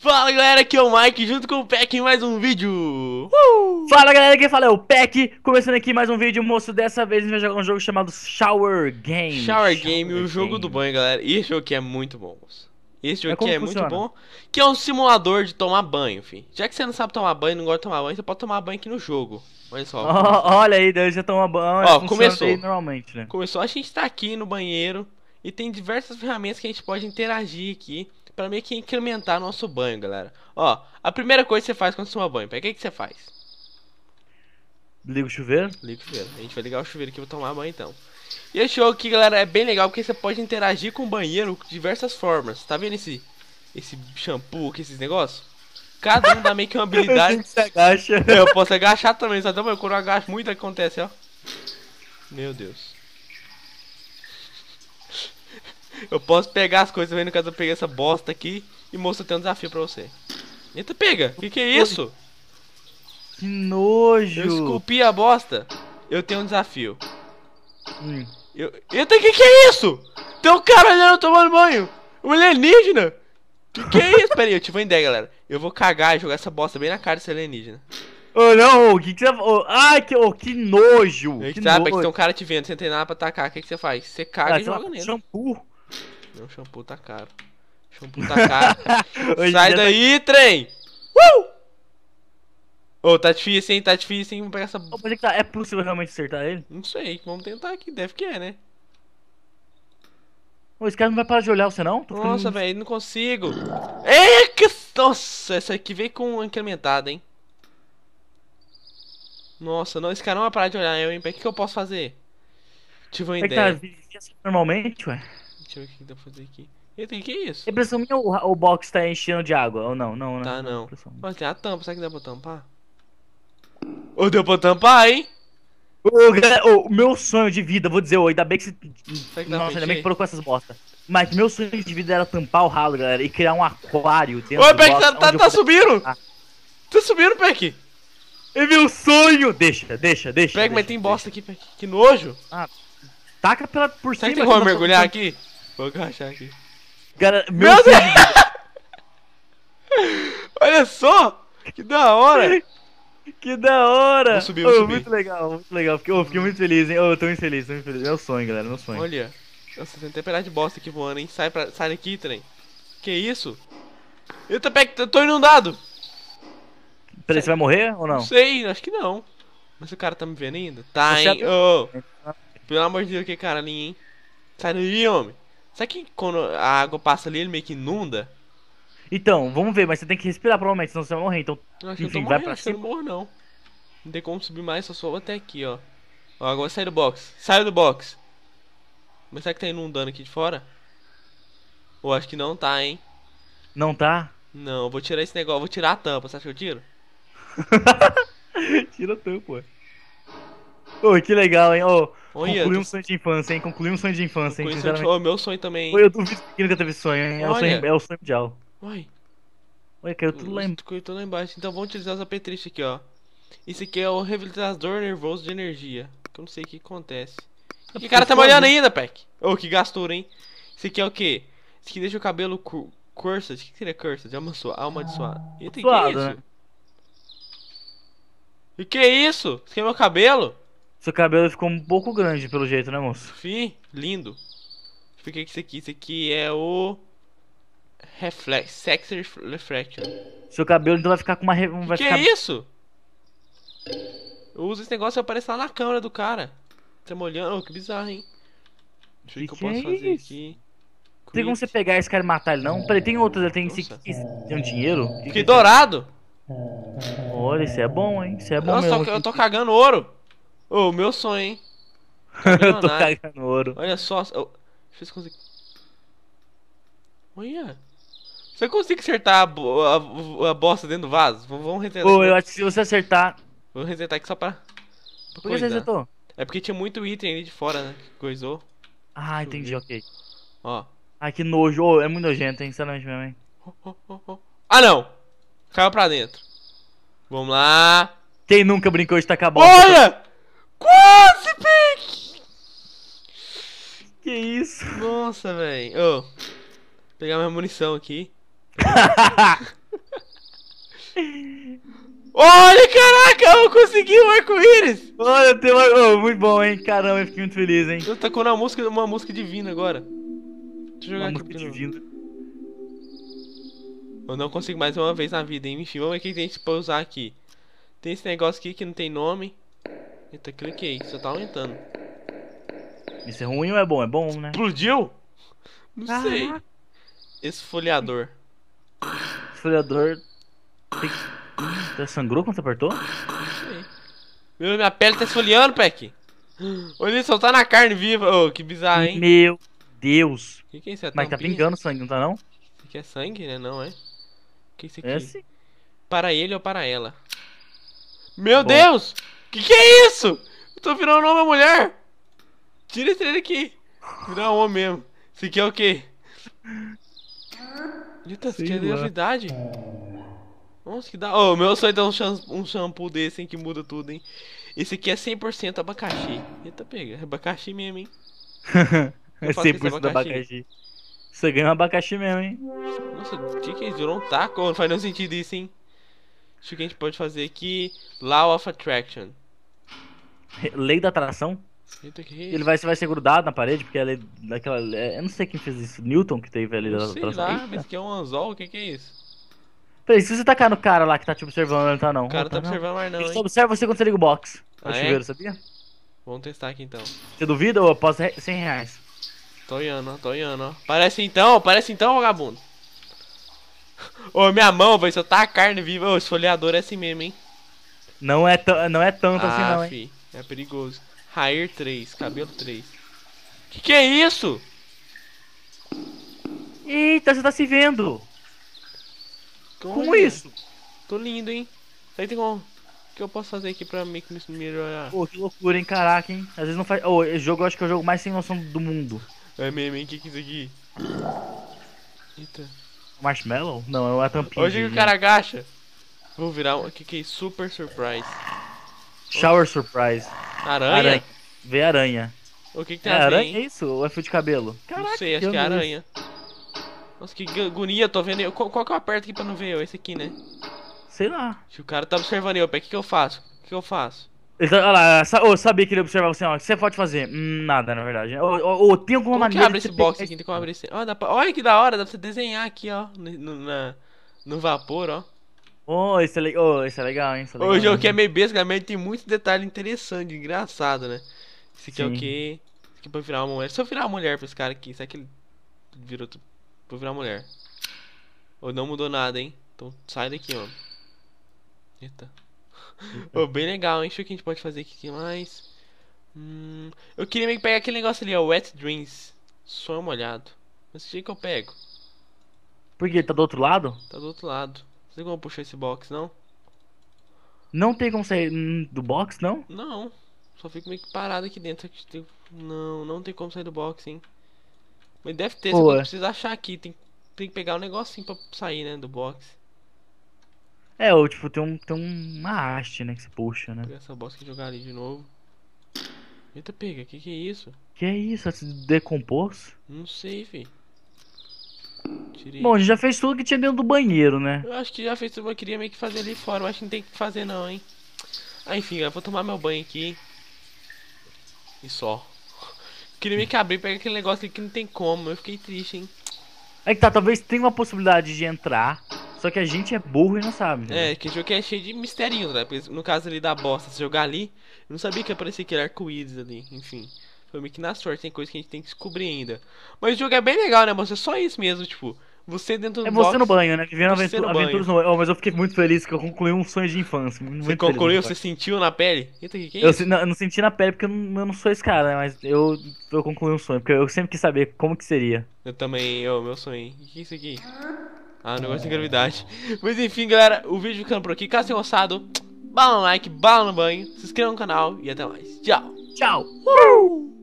Fala galera, aqui é o Mike, junto com o Peck em mais um vídeo! Uh! Fala galera, quem fala é o Peck, começando aqui mais um vídeo, moço, dessa vez a gente vai jogar um jogo chamado Shower Game. Shower, Shower Game, o jogo do banho, galera, esse jogo aqui é muito bom, moço. Esse jogo é aqui é funciona? muito bom, que é um simulador de tomar banho, Já que você não sabe tomar banho, não gosta de tomar banho, você pode tomar banho aqui no jogo. Olha só. Oh, olha aí, Deus já toma banho, Ó, começou. normalmente, né? Começou, a gente tá aqui no banheiro e tem diversas ferramentas que a gente pode interagir aqui para meio que incrementar nosso banho, galera. Ó, a primeira coisa que você faz quando toma banho, o que, que você faz? Liga o chuveiro? Liga o chuveiro. A gente vai ligar o chuveiro aqui e tomar banho então. E esse jogo aqui, galera, é bem legal porque você pode interagir com o banheiro de diversas formas. Tá vendo esse, esse shampoo aqui, esses negócios? Cada um dá meio que uma habilidade. agacha. É, eu posso agachar também, só que Quando eu agacho muito acontece, ó. Meu Deus. Eu posso pegar as coisas, vendo caso eu peguei essa bosta aqui e mostro até um desafio pra você. Eita, pega! O que, que é isso? Que nojo! Eu esculpi a bosta. Eu tenho um desafio. Hum. Eu... Eita, que que é isso? Tem um cara não tomando banho! Um alienígena! Que que é isso? Pera aí, eu tive uma ideia, galera. Eu vou cagar e jogar essa bosta bem na cara desse alienígena. Oh, não, o que que você... Oh, ai, que, oh, que nojo! Que sabe, nojo. é que tem um cara te vendo, você não tem nada pra atacar, o que que você faz? Você caga ah, e joga nele. Shampoo. Meu shampoo tá caro. Shampoo tá caro. Sai tá- daí, tá... trem! Uh! Ô, oh, tá difícil, hein? Tá difícil, hein? Vamos pegar essa. Oh, tá... É possível realmente acertar ele? Não sei, vamos tentar aqui, deve que é, né? Ô, esse cara não vai parar de olhar você não? Tô Nossa, velho, não consigo. É que. Nossa, essa aqui veio com incrementada, hein? Nossa, não, esse cara não vai parar de olhar eu, hein? O que, que eu posso fazer? Tive uma é ideia. Que tá normalmente, ué? Deixa eu ver o que dá pra fazer aqui. Eita, o que é isso? Impressão minha o, o box tá enchendo de água, ou não? Não, né? Tá, não. Mas tem a tampa, será que dá pra tampar? Ou deu pra tampar, hein? Ô, oh, oh, meu sonho de vida, vou dizer, ô, ainda bem que você... Que Nossa, ainda bem que colocou essas bosta. Mas meu sonho de vida era tampar o ralo, galera, e criar um aquário dentro Ô, do Peck, tá, tá, tá, tá subindo! Tá subindo, Peck! É meu sonho! Deixa, deixa, deixa. Pega, mas tem bosta deixa. aqui, Peck. Que nojo! Ah, taca pela, por Será cima. Será que tem como mergulhar tá aqui? Vou achar aqui. Cara, meu, meu Deus! Olha só! Que da hora! Que da hora! Vou subir, vou oh, subir. Muito legal, muito legal. Fiquei, oh, fiquei muito feliz, hein? Oh, tô muito feliz, tô muito feliz. É o sonho, galera, é meu sonho. Olha, nossa, tem um pedaço de bosta aqui voando, hein? Sai, pra, sai daqui, trem. Que isso? Eu tô, eu tô inundado! Peraí, você vai morrer ou não? Não sei, acho que não. Mas o cara tá me vendo ainda? Tá, você hein? É... Oh. Pelo amor de Deus, que cara ali, hein? Sai daí, homem! Sabe que quando a água passa ali, ele meio que inunda? Então, vamos ver, mas você tem que respirar provavelmente, senão você vai morrer. Então, eu acho enfim, que eu vai pra cima. não não. tem como subir mais, só sou até aqui, ó. Ó, agora sai do box. Sai do box. Mas será que tá inundando aqui de fora? Ou acho que não tá, hein? Não tá? Não, vou tirar esse negócio, vou tirar a tampa. Você acha que eu tiro? Tira a tampa, Ô, oh, que legal, hein? Ô, oh, Olha, Concluir um sonho de infância, hein? Concluir um sonho de infância, hein? Sinceramente. Sonho de... Oh, meu sonho também. Oi, eu duvido que nunca teve sonho, hein? É o sonho, é o sonho mundial. Uai. Ué, caiu tudo lá embaixo. Caiu tudo lá embaixo. Então vamos utilizar essa apetrecho aqui, ó. Esse aqui é o revitalizador nervoso de energia. Que eu não sei o que acontece. É que cara tá molhando né? ainda, Peck. Ô, oh, que gastura, hein? Esse aqui é o quê? Esse aqui deixa o cabelo cursed. O que seria cursed? Alma, sua alma de sua... Eita, né? que é isso? Né? E que é isso? Esse aqui é meu cabelo? Seu cabelo ficou um pouco grande, pelo jeito, né, moço? Sim, lindo. O que é isso aqui? Isso aqui é o... Reflex, Sex Reflection. Seu cabelo então vai ficar com uma... que ficar... é isso? Eu uso esse negócio e aparece lá na câmera do cara. Tá molhando, oh, que bizarro, hein? Deixa eu ver o que, que eu posso é fazer isso? aqui. Não Tem como você pegar esse cara e matar ele, não? Peraí, tem hum, outro, ele tem, esse, tem um dinheiro? Que, que dourado! Olha, isso é bom, hein? Isso é bom Nossa, mesmo. eu tô cagando ouro! Ô, oh, meu sonho, hein? eu tô cagando ouro. Olha só. Eu... Deixa eu ver consigo. Olha. Você consegue acertar a, a, a, bosta dentro do vaso? Vamos resetar. Pô, eu acho que se você acertar. Vamos resetar aqui só pra. pra Por que você resetou? É porque tinha muito item ali de fora, né? Que coisou. Ah, Deixa entendi, ok. Ó. Ai, que nojo. Oh, é muito nojento, hein? Sinceramente mesmo, hein? ah, não! Caiu pra dentro. Vamos lá. Quem nunca brincou de tacar bosta? Olha! Quase, Pink! Que isso? Nossa, velho. Ô, oh, pegar minha munição aqui. Olha, caraca, eu consegui um arco-íris! Olha, tem uma... oh, muito bom, hein? Caramba, eu fiquei muito feliz, hein? Eu com uma música, uma música divina agora. Deixa eu jogar uma aqui. Música divina. Eu não consigo mais uma vez na vida, hein? Enfim, vamos ver o que a gente pode usar aqui. Tem esse negócio aqui que não tem nome. Eita, cliquei. Você tá aumentando. Isso é ruim ou é bom? É bom, né? Explodiu? Não ah. sei. Esfoliador. Esfoliador. Tá sangrou quando você apertou? Não sei. Meu, minha pele tá esfoliando, Peck. Olha isso, tá na carne viva. Oh, que bizarro, hein? Meu Deus. Que que é isso? É Mas tá pingando sangue, não tá não? Isso aqui é sangue, né? Não, é? O que é isso aqui? Esse? Para ele ou para ela? Meu Bom. Deus! Que que é isso? Eu tô virando uma mulher. Tira esse trailer aqui. Virar um homem mesmo. Isso aqui é o quê? Eita, isso aqui a é novidade. Nossa, que da... Ô, oh, meu sonho é dar um, um shampoo desse, hein, que muda tudo, hein. Esse aqui é 100% abacaxi. Eita, pega. É abacaxi mesmo, hein. é 100% abacaxi. abacaxi. Você ganha um abacaxi mesmo, hein? Nossa, o que, que é isso? Virou um taco? Não faz nenhum sentido isso, hein? O que a gente pode fazer aqui. Law of Attraction lei da atração. Ele vai, vai ser grudado na parede, porque ela é daquela. É, eu não sei quem fez isso. Newton que teve ali. Sei atração. lá, mas que é um anzol, o que, que é isso? Peraí, se você tacar no cara lá que tá te observando, ele tá não. O cara tá, tá observando, não. não. Ele só observa você quando você liga o box. Ah, chuveiro, é? sabia? Vamos testar aqui então. Você duvida ou eu posso 100 reais? Tô olhando, ó, tô ó. Parece então, parece então, vagabundo. Ô, minha mão, velho, se tá a carne viva. Ô, esfoliador é assim mesmo, hein? Não é, não é tanto assim, ah, assim, não, fi. hein? É perigoso. Hair 3, cabelo 3. Que que é isso? Eita, você tá se vendo! Como isso? Tô lindo, hein? Aí tem como. O que eu posso fazer aqui pra me melhorar? Pô, que loucura, hein? Caraca, hein? Às vezes não faz. Ô, oh, esse jogo eu acho que é o jogo mais sem noção do mundo. É mesmo, hein? O que, que é isso aqui? Eita. Marshmallow? Não, é uma tampinha. Hoje que o cara agacha. Vou virar um. O que, que é? Super Surprise. Shower Surprise. Aranha? aranha. Vê aranha. O que, que tem é, a aranha? é isso? Ou é fio de cabelo? Caraca, não sei, acho que é aranha. Isso. Nossa, que agonia, tô vendo eu. Qual, qual, que eu aperto aqui pra não ver eu? Esse aqui, né? Sei lá. Se o cara tá observando eu, o que, que eu faço? O que, que eu faço? Tá, olha lá, eu sabia que ele observava assim, ó. O que você pode fazer? Hum, nada, na verdade. Ou, tem alguma como maneira. Que abre esse box aqui, tem como abrir esse. Ó, pra... Olha que da hora, dá pra você desenhar aqui, ó. No, na, no vapor, ó. Oh, isso é, le... oh, isso é legal, hein? Isso é legal, é o jogo né? aqui é meio mas tem muitos detalhes interessantes, engraçado, né? Esse aqui Sim. é o que? Esse aqui é pra virar uma mulher. Se eu virar uma mulher pra esse cara aqui, será que ele virou. Outro... Pra virar mulher. Ou não mudou nada, hein? Então sai daqui, ó. Eita. oh, bem legal, hein? Deixa eu ver o que a gente pode fazer aqui, mais. Hum, eu queria meio que pegar aquele negócio ali, ó. Wet Dreams. Sonho molhado. Mas o que eu pego? Por que? Tá do outro lado? Tá do outro lado tem como puxar esse box, não? Não tem como sair do box, não? Não. Só fico meio que parado aqui dentro. Não, não tem como sair do box, hein? Mas deve ter, Pô. precisa achar aqui. Tem, tem que pegar um negocinho pra sair, né, do box. É, ou tipo, tem, um, tem uma haste, né, que você puxa, né? Vou pegar essa box e jogar ali de novo. Eita, pega, que que é isso? Que é isso? se decompôs? Não sei, filho. Tirei. Bom, a gente já fez tudo que tinha dentro do banheiro, né? Eu acho que já fez tudo que eu queria meio que fazer ali fora, mas não tem que fazer não, hein? Ah, enfim, eu vou tomar meu banho aqui. E só. Queria meio que abrir, pegar aquele negócio ali que não tem como. Eu fiquei triste, hein? É que tá, talvez tenha uma possibilidade de entrar. Só que a gente é burro e não sabe. Né? É, que jogo é cheio de mistérios né? no caso ali da bosta, se jogar ali, eu não sabia que aparecia aquele arco-íris ali, enfim. Foi meio que na sorte, tem coisa que a gente tem que descobrir ainda. Mas o jogo é bem legal, né, moça? É só isso mesmo, tipo. Você dentro é do É você box, no banho, né? Vivendo aventura, no aventuras no banho. Oh, mas eu fiquei muito feliz que eu concluí um sonho de infância. Muito você concluiu? Você sentiu na pele? Eita, que que é eu, não, eu, não, senti na pele porque eu não, eu não, sou esse cara, né? Mas eu, eu concluí um sonho, porque eu sempre quis saber como que seria. Eu também, eu, meu sonho. O que é isso aqui? Ah, um negócio de gravidade. Mas enfim, galera, o vídeo ficando por aqui. Caso tenha gostado, bala no like, bala no banho, se inscreva no canal e até mais. Tchau! Tchau! Uh!